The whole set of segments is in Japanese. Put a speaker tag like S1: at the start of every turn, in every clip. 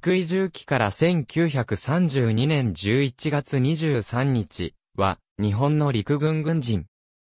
S1: 福井重機から1932年11月23日は、日本の陸軍軍人。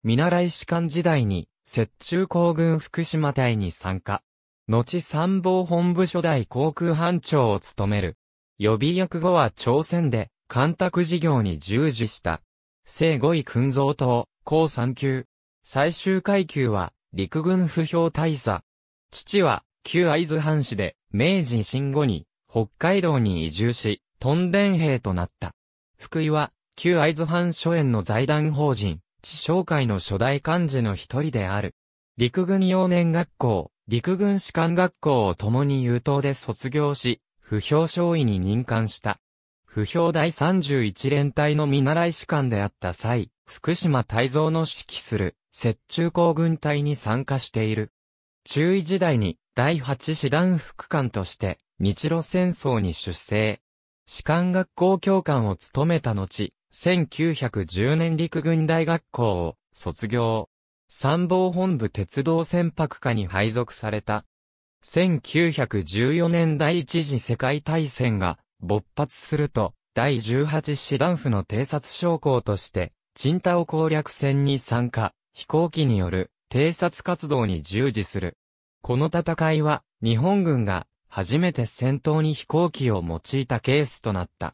S1: 見習い士官時代に、雪中行軍福島隊に参加。後参謀本部初代航空班長を務める。予備役後は朝鮮で、干拓事業に従事した。正5位勲造党、高3級。最終階級は、陸軍不評大佐。父は、旧会津藩士で、明治維新後に、北海道に移住し、トンデン兵となった。福井は、旧会津藩諸園の財団法人、地商会の初代幹事の一人である。陸軍幼年学校、陸軍士官学校を共に優等で卒業し、不評少尉に任官した。不評第31連隊の見習い士官であった際、福島泰造の指揮する、雪中行軍隊に参加している。中尉時代に、第8師団副官として、日露戦争に出征。士官学校教官を務めた後、1910年陸軍大学校を卒業。参謀本部鉄道船舶課に配属された。1914年第一次世界大戦が勃発すると、第18師団府の偵察将校として、チンタオ攻略戦に参加、飛行機による偵察活動に従事する。この戦いは、日本軍が、初めて戦闘に飛行機を用いたケースとなった。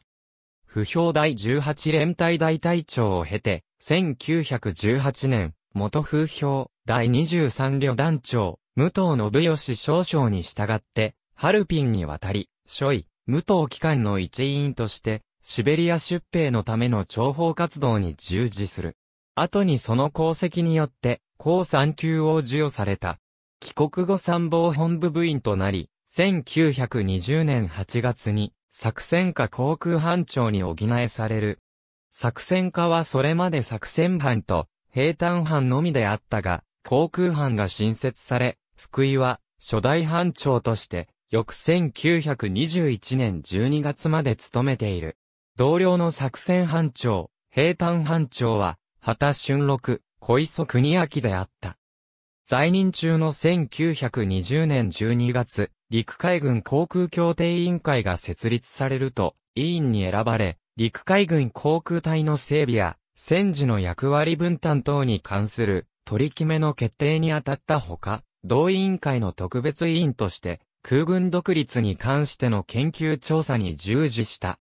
S1: 不評第18連隊大隊長を経て、1918年、元風評第23旅団長、武藤信義少将に従って、ハルピンに渡り、諸位、武藤機関の一員として、シベリア出兵のための諜報活動に従事する。後にその功績によって、高3級を授与された。帰国後参謀本部部員となり、1920年8月に作戦下航空班長に補えされる。作戦下はそれまで作戦班と平坦班のみであったが、航空班が新設され、福井は初代班長として、翌1921年12月まで務めている。同僚の作戦班長、平坦班長は、畑俊六、小磯国明であった。在任中の1920年12月、陸海軍航空協定委員会が設立されると、委員に選ばれ、陸海軍航空隊の整備や、戦時の役割分担等に関する取り決めの決定に当たったほか、同委員会の特別委員として、空軍独立に関しての研究調査に従事した。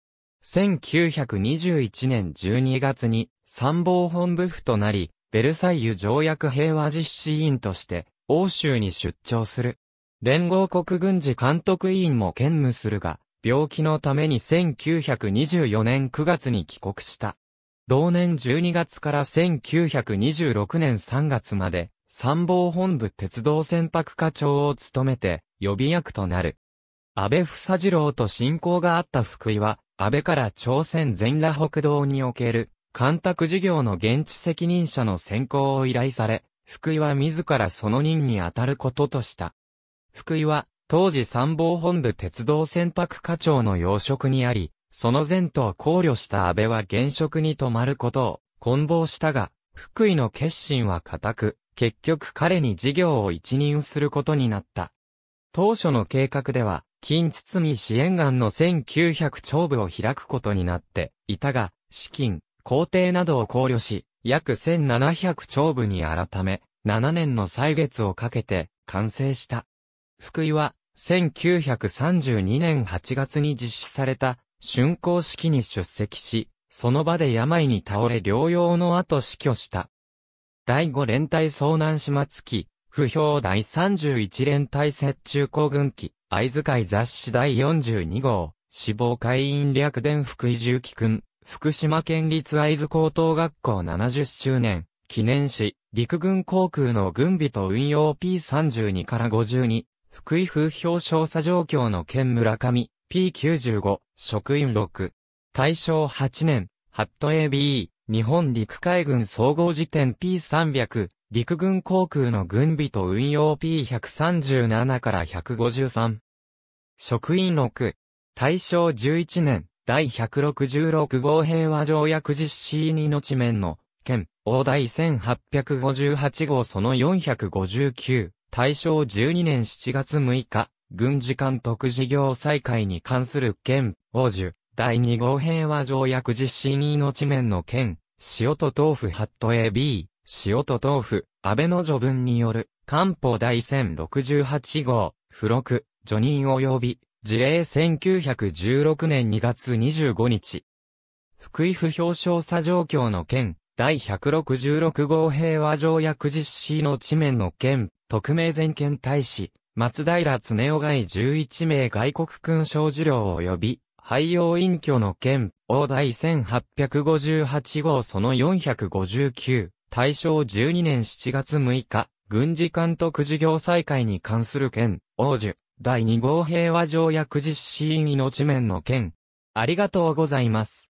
S1: 1921年12月に参謀本部府となり、ベルサイユ条約平和実施委員として、欧州に出張する。連合国軍事監督委員も兼務するが、病気のために1924年9月に帰国した。同年12月から1926年3月まで、参謀本部鉄道船舶課長を務めて、予備役となる。安倍房次郎と親交があった福井は、安倍から朝鮮全羅北道における干拓事業の現地責任者の選考を依頼され、福井は自らその任に当たることとした。福井は、当時参謀本部鉄道船舶課長の要職にあり、その前途を考慮した安倍は現職に止まることを、混望したが、福井の決心は固く、結局彼に事業を一任することになった。当初の計画では、金包み支援岸の1900丁部を開くことになっていたが、資金、皇帝などを考慮し、約1700丁部に改め、7年の歳月をかけて完成した。福井は、1932年8月に実施された、竣工式に出席し、その場で病に倒れ療養の後死去した。第5連隊遭難始末期、不評第31連隊接中行軍機、藍使い雑誌第42号、死亡会員略伝福井重機君。福島県立会津高等学校70周年、記念し、陸軍航空の軍備と運用 P32 から52、福井風評調査状況の県村上、P95、職員6。大正8年、ハット a b 日本陸海軍総合辞典 P300、陸軍航空の軍備と運用 P137 から153。職員6。大正11年、第166号平和条約実施に後面の、県、大台1858号その459、大正12年7月6日、軍事監督事業再開に関する県、王樹、第2号平和条約実施に後面の県、塩と豆腐ハット AB、塩と豆腐、安倍の序文による、官報第1068号、付録、ジ任及び、事例1916年2月25日。福井府表彰査状況の件、第166号平和条約実施の地面の件、特命全権大使、松平恒夫外11名外国勲章受領及び、廃用隠居の件、王第1858号その459、大正12年7月6日、軍事監督事業再開に関する件、王樹、第2号平和条約実施委員の地面の件。ありがとうございます。